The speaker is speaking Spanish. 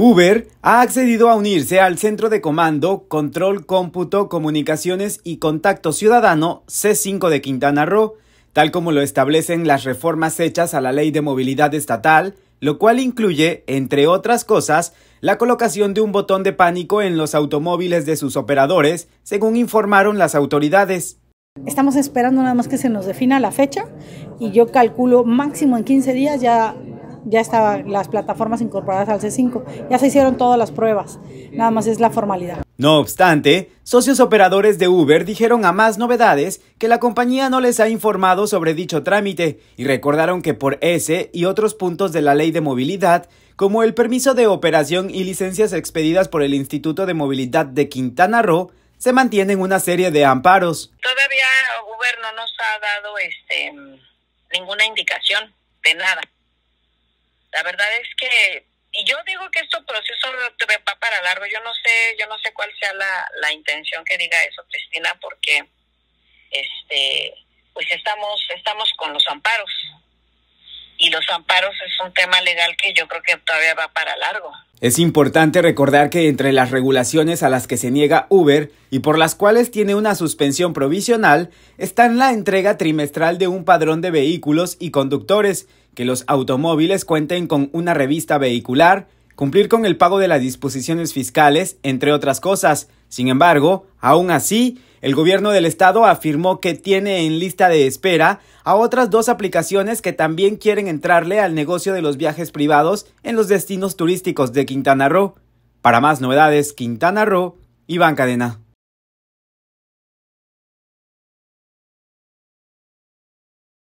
Uber ha accedido a unirse al Centro de Comando, Control, Cómputo, Comunicaciones y Contacto Ciudadano C5 de Quintana Roo, tal como lo establecen las reformas hechas a la Ley de Movilidad Estatal, lo cual incluye, entre otras cosas, la colocación de un botón de pánico en los automóviles de sus operadores, según informaron las autoridades. Estamos esperando nada más que se nos defina la fecha y yo calculo máximo en 15 días ya ya estaban las plataformas incorporadas al C5, ya se hicieron todas las pruebas, nada más es la formalidad. No obstante, socios operadores de Uber dijeron a más novedades que la compañía no les ha informado sobre dicho trámite y recordaron que por ese y otros puntos de la ley de movilidad, como el permiso de operación y licencias expedidas por el Instituto de Movilidad de Quintana Roo, se mantienen una serie de amparos. Todavía Uber no nos ha dado este, ninguna indicación de nada. La verdad es que, y yo digo que este proceso va para largo, yo no sé, yo no sé cuál sea la, la intención que diga eso, Cristina, porque este pues estamos, estamos con los amparos. Y los amparos es un tema legal que yo creo que todavía va para largo. Es importante recordar que entre las regulaciones a las que se niega Uber y por las cuales tiene una suspensión provisional están la entrega trimestral de un padrón de vehículos y conductores, que los automóviles cuenten con una revista vehicular, cumplir con el pago de las disposiciones fiscales, entre otras cosas. Sin embargo, aún así, el gobierno del estado afirmó que tiene en lista de espera a otras dos aplicaciones que también quieren entrarle al negocio de los viajes privados en los destinos turísticos de Quintana Roo. Para más novedades, Quintana Roo, y Bancadena.